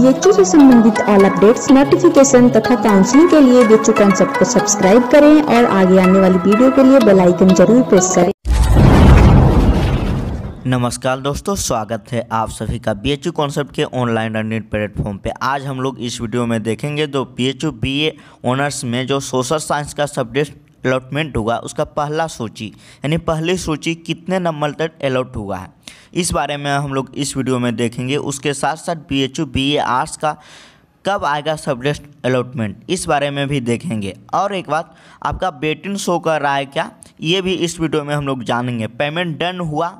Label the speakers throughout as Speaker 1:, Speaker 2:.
Speaker 1: BHU से संबंधित all updates notification तथा काउंसलिंग के लिए बीएचयू कॉन्सेप्ट को सब्सक्राइब करें और आगे आने वाली वीडियो के लिए बेल आइकन जरूर प्रेस करें नमस्कार दोस्तों स्वागत है आप सभी का बी एच यू कॉन्सेप्ट के ऑनलाइन रनिट प्लेटफॉर्म पे आज हम लोग इस वीडियो में देखेंगे जो B H U B A honours में जो सोशल साइंस का सब्जेक्ट अलॉटमेंट हुआ उसका पहला सूची यानी पहली सूची कितने नंबर तक अलॉट हुआ है इस बारे में हम लोग इस वीडियो में देखेंगे उसके साथ साथ B H U B A arts का कब आएगा सब्जेक्ट अलॉटमेंट इस बारे में भी देखेंगे और एक बात आपका बेटिन शो कर रहा है क्या ये भी इस वीडियो में हम लोग जानेंगे पेमेंट डन हुआ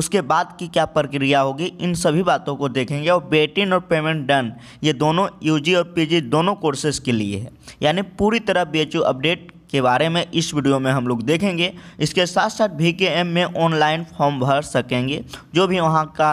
Speaker 1: उसके बाद की क्या प्रक्रिया होगी इन सभी बातों को देखेंगे और बेटिन और पेमेंट डन ये दोनों यूजी और पीजी दोनों कोर्सेज के लिए है यानी पूरी तरह बी अपडेट के बारे में इस वीडियो में हम लोग देखेंगे इसके साथ साथ वी में ऑनलाइन फॉर्म भर सकेंगे जो भी वहाँ का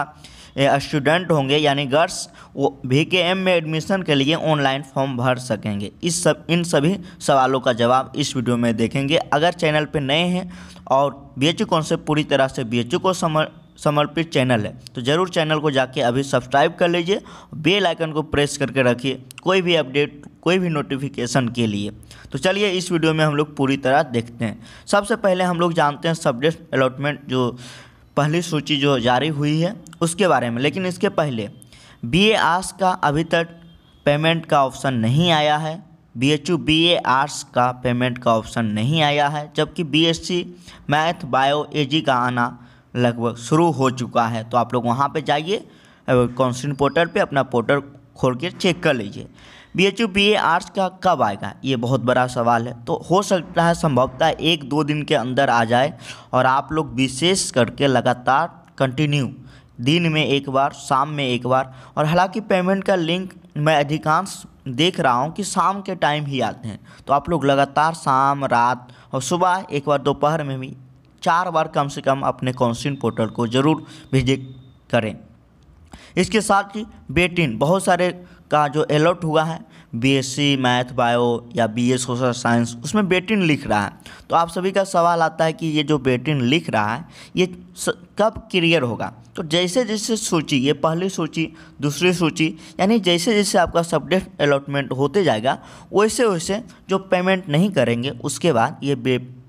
Speaker 1: स्टूडेंट होंगे यानी गर्ल्स वो वी के एम में एडमिशन के लिए ऑनलाइन फॉर्म भर सकेंगे इस सब इन सभी सवालों का जवाब इस वीडियो में देखेंगे अगर चैनल पर नए हैं और बी एच से पूरी तरह से बी को समझ समर्पित चैनल है तो ज़रूर चैनल को जाके अभी सब्सक्राइब कर लीजिए बेल आइकन को प्रेस करके रखिए कोई भी अपडेट कोई भी नोटिफिकेशन के लिए तो चलिए इस वीडियो में हम लोग पूरी तरह देखते हैं सबसे पहले हम लोग जानते हैं सब्जेक्ट अलॉटमेंट जो पहली सूची जो जारी हुई है उसके बारे में लेकिन इसके पहले बी ए आर्ट्स का अभी तक पेमेंट का ऑप्शन नहीं आया है B H U B A arts का पेमेंट का ऑप्शन नहीं आया है जबकि B S C math bio A G का आना लगभग शुरू हो चुका है तो आप लोग वहाँ पे जाइए कौंसिल पोर्टल पे अपना पोर्टल खोल के चेक कर लीजिए B H U B A arts का कब आएगा ये बहुत बड़ा सवाल है तो हो सकता है संभवतः एक दो दिन के अंदर आ जाए और आप लोग विशेष करके लगातार कंटिन्यू दिन में एक बार शाम में एक बार और हालांकि पेमेंट का लिंक मैं अधिकांश देख रहा हूँ कि शाम के टाइम ही आते हैं तो आप लोग लगातार शाम रात और सुबह एक बार दोपहर में भी चार बार कम से कम अपने कौनसिन पोर्टल को ज़रूर विजिट करें इसके साथ ही बेटिन बहुत सारे का जो अलर्ट हुआ है बीएससी मैथ बायो या बीए सोशल साइंस उसमें बेटिन लिख रहा है तो आप सभी का सवाल आता है कि ये जो बेटिन लिख रहा है ये कब क्लियर होगा तो जैसे जैसे सूची ये पहली सूची दूसरी सूची यानी जैसे जैसे आपका सब्जेक्ट अलॉटमेंट होते जाएगा वैसे वैसे जो पेमेंट नहीं करेंगे उसके बाद ये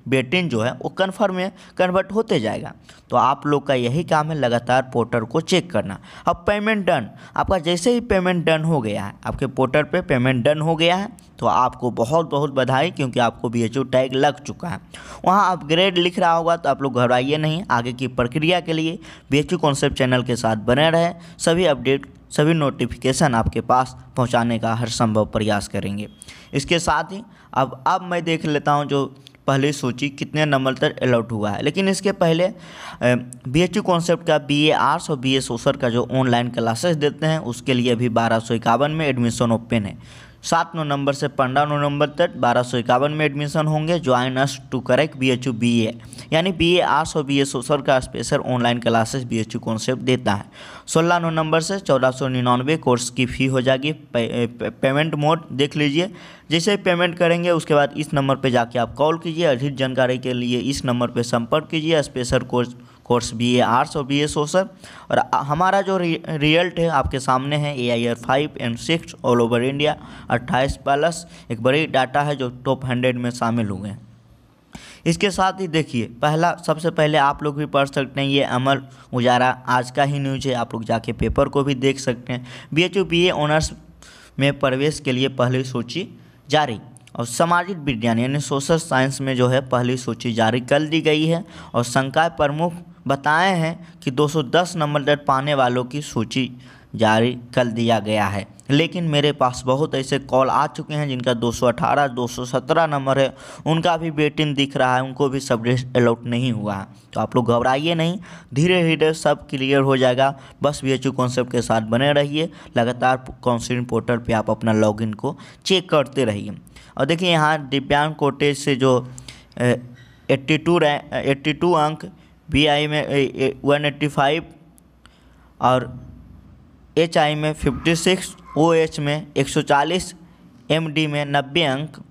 Speaker 1: बेटिन जो है वो कन्फर्म है कन्वर्ट होते जाएगा तो आप लोग का यही काम है लगातार पोर्टल को चेक करना अब पेमेंट डन आपका जैसे ही पेमेंट डन हो गया है आपके पोर्टल पे पेमेंट डन हो गया है तो आपको बहुत बहुत बधाई क्योंकि आपको बी टैग लग चुका है वहाँ अपग्रेड लिख रहा होगा तो आप लोग घबराइए नहीं आगे की प्रक्रिया के लिए बी कॉन्सेप्ट चैनल के साथ बने रहें सभी अपडेट सभी नोटिफिकेशन आपके पास पहुंचाने का हर संभव प्रयास करेंगे इसके साथ ही अब अब मैं देख लेता हूं जो पहले सूची कितने नंबर तक अलॉट हुआ है लेकिन इसके पहले बी एच कॉन्सेप्ट का बी ए आर्ट्स और बी ए सोशल का जो ऑनलाइन क्लासेस देते हैं उसके लिए भी बारह में एडमिशन ओपन है सात नौ नंबर से पंद्रह नौ नंबर तक बारह सौ इक्यावन में एडमिशन होंगे join us to correct B H U B A यानी बी ए आर्ट्स और बी ए सोशल का special online classes B H U concept देता है सोलह नौ नंबर से चौदह सौ निन्यानवे कोर्स की फ़ी हो जाएगी पे, पे, पेमेंट मोड देख लीजिए जैसे पेमेंट करेंगे उसके बाद इस नंबर पर जाके आप कॉल कीजिए अधिक जानकारी के लिए इस नंबर पर संपर्क कीजिए special course course B A arts और बी ए सोशल और हमारा जो रिजल्ट है आपके सामने है A I R five and six all over India अट्ठाईस प्लस एक बड़ी डाटा है जो टॉप हंड्रेड में शामिल हुए हैं इसके साथ ही देखिए पहला सबसे पहले आप लोग भी पढ़ सकते हैं ये अमर उजारा आज का ही न्यूज है आप लोग जाके पेपर को भी देख सकते हैं B H U B A honours में प्रवेश के लिए पहली सूची जारी और सामाजिक विज्ञान यानी सोशल साइंस में जो है पहली सूची जारी कर दी गई है और संकाय प्रमुख बताए हैं कि 210 नंबर पाने वालों की सूची जारी कर दिया गया है लेकिन मेरे पास बहुत ऐसे कॉल आ चुके हैं जिनका 218, 217 नंबर है उनका भी बेटिन दिख रहा है उनको भी सब अलाउट नहीं हुआ है तो आप लोग घबराइए नहीं धीरे धीरे सब क्लियर हो जाएगा बस बी एच कॉन्सेप्ट के साथ बने रहिए लगातार काउंसिलिंग पोर्टल पर आप अपना लॉग को चेक करते रहिए और देखिए यहाँ दिव्यांग कोटेज से जो eighty two rank eighty two अंक बी आई में वन एट्टी फाइव और एच आई में फिफ्टी सिक्स ओ एच में एक सौ चालीस एम डी में नब्बे अंक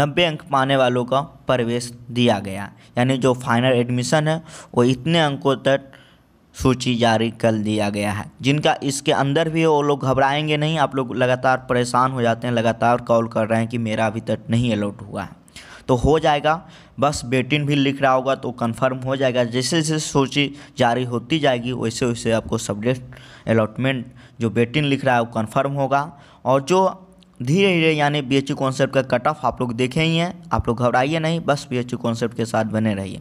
Speaker 1: नब्बे अंक पाने वालों का प्रवेश दिया गया यानी जो फाइनल एडमिशन है वो इतने अंकों तक सूची जारी कर दिया गया है जिनका इसके अंदर भी वो लोग घबराएंगे नहीं आप लोग लगातार परेशान हो जाते हैं लगातार कॉल कर रहे हैं कि मेरा अभी तक नहीं अलाउट हुआ है तो हो जाएगा बस बेटिन भी लिख रहा होगा तो कंफर्म हो जाएगा जैसे जैसे सूची जारी होती जाएगी वैसे वैसे आपको सब्जेक्ट अलॉटमेंट जो बेटिन लिख रहा है वो कन्फर्म होगा और जो धीरे धीरे यानी बी एच कॉन्सेप्ट का कट ऑफ आप लोग देखे ही हैं आप लोग घबराइए नहीं बस बी एच कॉन्सेप्ट के साथ बने रहिए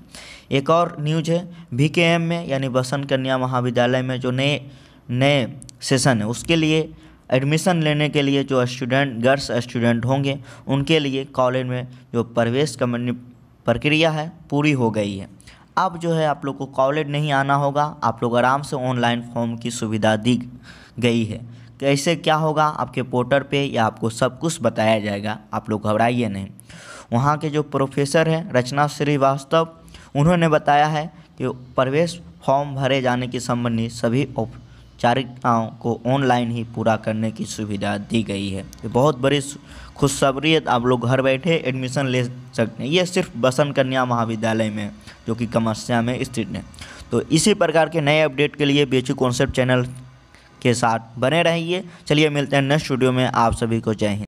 Speaker 1: एक और न्यूज है वी के एम में यानी बसंत कन्या महाविद्यालय में जो नए नए सेशन है उसके लिए एडमिशन लेने के लिए जो स्टूडेंट गर्ल्स स्टूडेंट होंगे उनके लिए कॉलेज में जो प्रवेश कमनी प्रक्रिया है पूरी हो गई है अब जो है आप लोग को कॉलेज नहीं आना होगा आप लोग आराम से ऑनलाइन फॉर्म की सुविधा दी गई है कैसे क्या होगा आपके पोर्टल पे या आपको सब कुछ बताया जाएगा आप लोग घबराइए नहीं वहाँ के जो प्रोफेसर हैं रचना श्रीवास्तव उन्होंने बताया है कि प्रवेश फॉर्म भरे जाने के संबंधी सभी चारिकाओं को ऑनलाइन ही पूरा करने की सुविधा दी गई है ये बहुत बड़ी खुशखबरी आप लोग घर बैठे एडमिशन ले सकते हैं ये सिर्फ बसंत कन्या महाविद्यालय में जो कि कमस्या में स्थित है तो इसी प्रकार के नए अपडेट के लिए बी कॉन्सेप्ट चैनल के साथ बने रहिए चलिए मिलते हैं नेक्स्ट वीडियो में आप सभी को जय हिंद